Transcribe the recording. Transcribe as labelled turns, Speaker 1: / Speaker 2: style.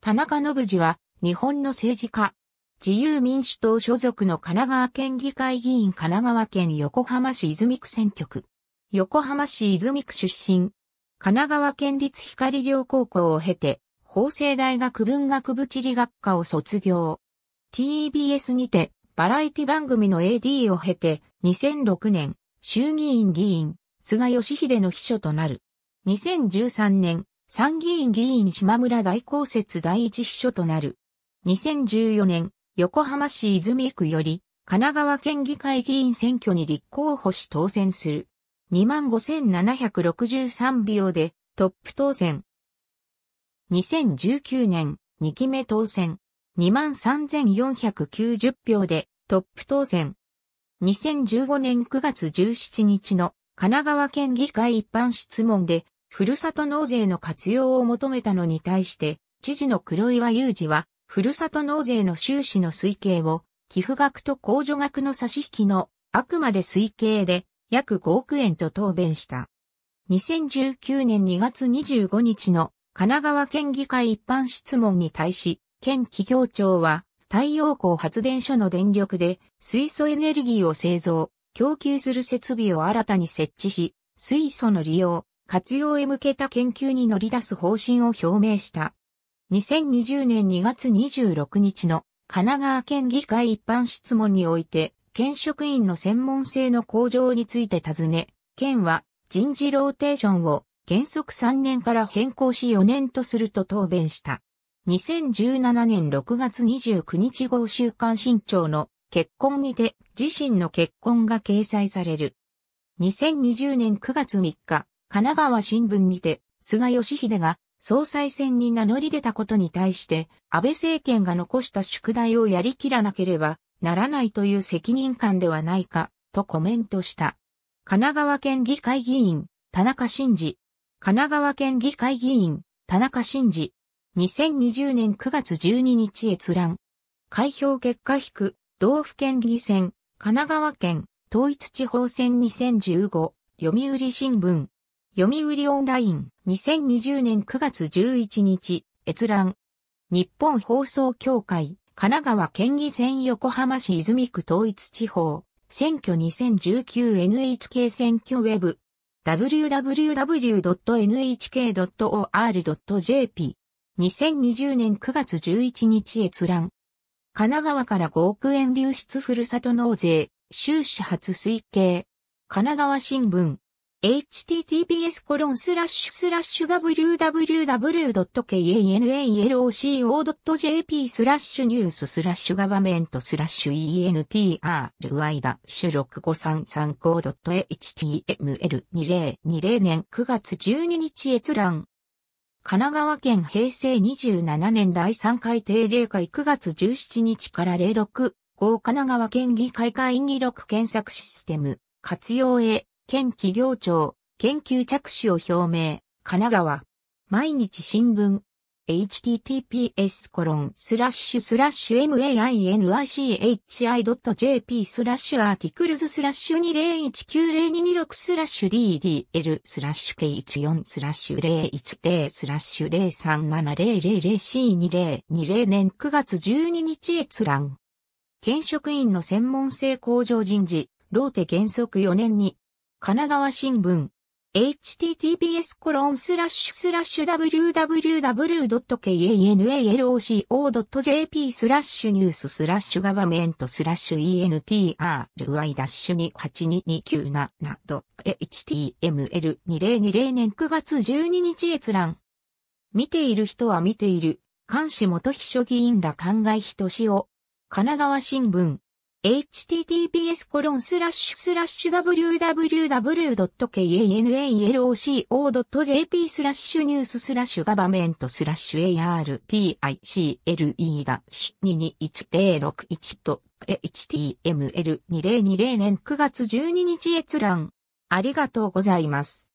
Speaker 1: 田中信次は、日本の政治家。自由民主党所属の神奈川県議会議員神奈川県横浜市泉区選挙区。横浜市泉区出身。神奈川県立光陵高校を経て、法政大学文学部地理学科を卒業。TBS にて、バラエティ番組の AD を経て、2006年、衆議院議員、菅義偉の秘書となる。2013年、参議院議員島村大公設第一秘書となる。2014年、横浜市泉区より、神奈川県議会議員選挙に立候補し当選する。25,763票でトップ当選。2019年、2期目当選。23,490票でトップ当選。2015年9月17日の神奈川県議会一般質問でふるさと納税の活用を求めたのに対して、知事の黒岩祐二は、ふるさと納税の収支の推計を、寄付額と控除額の差し引きの、あくまで推計で、約5億円と答弁した。2019年2月25日の神奈川県議会一般質問に対し、県企業庁は、太陽光発電所の電力で水素エネルギーを製造、供給する設備を新たに設置し、水素の利用、活用へ向けた研究に乗り出す方針を表明した。2020年2月26日の神奈川県議会一般質問において、県職員の専門性の向上について尋ね、県は人事ローテーションを原則3年から変更し4年とすると答弁した。2017年6月29日号週刊新潮の結婚にて自身の結婚が掲載される。2020年9月3日、神奈川新聞にて、菅義偉が総裁選に名乗り出たことに対して、安倍政権が残した宿題をやりきらなければならないという責任感ではないか、とコメントした。神奈川県議会議員、田中真二。神奈川県議会議員、田中真二。2020年9月12日閲覧。開票結果引く、道府県議選、神奈川県、統一地方選2015、読売新聞。読売オンライン、2020年9月11日、閲覧。日本放送協会、神奈川県議選横浜市泉区統一地方、選挙 2019NHK 選挙ウェブ、www.nhk.or.jp、2020年9月11日閲覧。神奈川から5億円流出ふるさと納税、収支初推計。神奈川新聞、https www.kanalco.jp o スラッシュニューススラッシュガバメントスラッシュ entry ダ 6533.html2020 年9月12日閲覧神奈川県平成27年第3回定例会9月17日から06号神奈川県議会会議録検索システム活用へ県企業庁、研究着手を表明、神奈川、毎日新聞、https コロンスラッシュスラッシュ mainichi.jp スラッシュアーティクルズスラッシュ20190226スラッシュ ddl スラッシュ k14 スラッシュ010スラッシュ0 3 7 0 0 0 C2020 年9月12日閲覧。県職員の専門性向上人事、ローテ原則4年に神奈川新聞。https コロンスラッシュスラッシュ www.kanaloco.jp スラッシュニューススラッシュガバメントスラッシュ e n t r y 2 8 2 2 9 7 h t m l 2 0 2 0年9月12日閲覧。見ている人は見ている。監視元秘書議員ら考え人しを。神奈川新聞。https www.kanaloco.jp n e w s g ニ v a ススラッバメント article-22106.html2020 1年9月12日閲覧。ありがとうございます。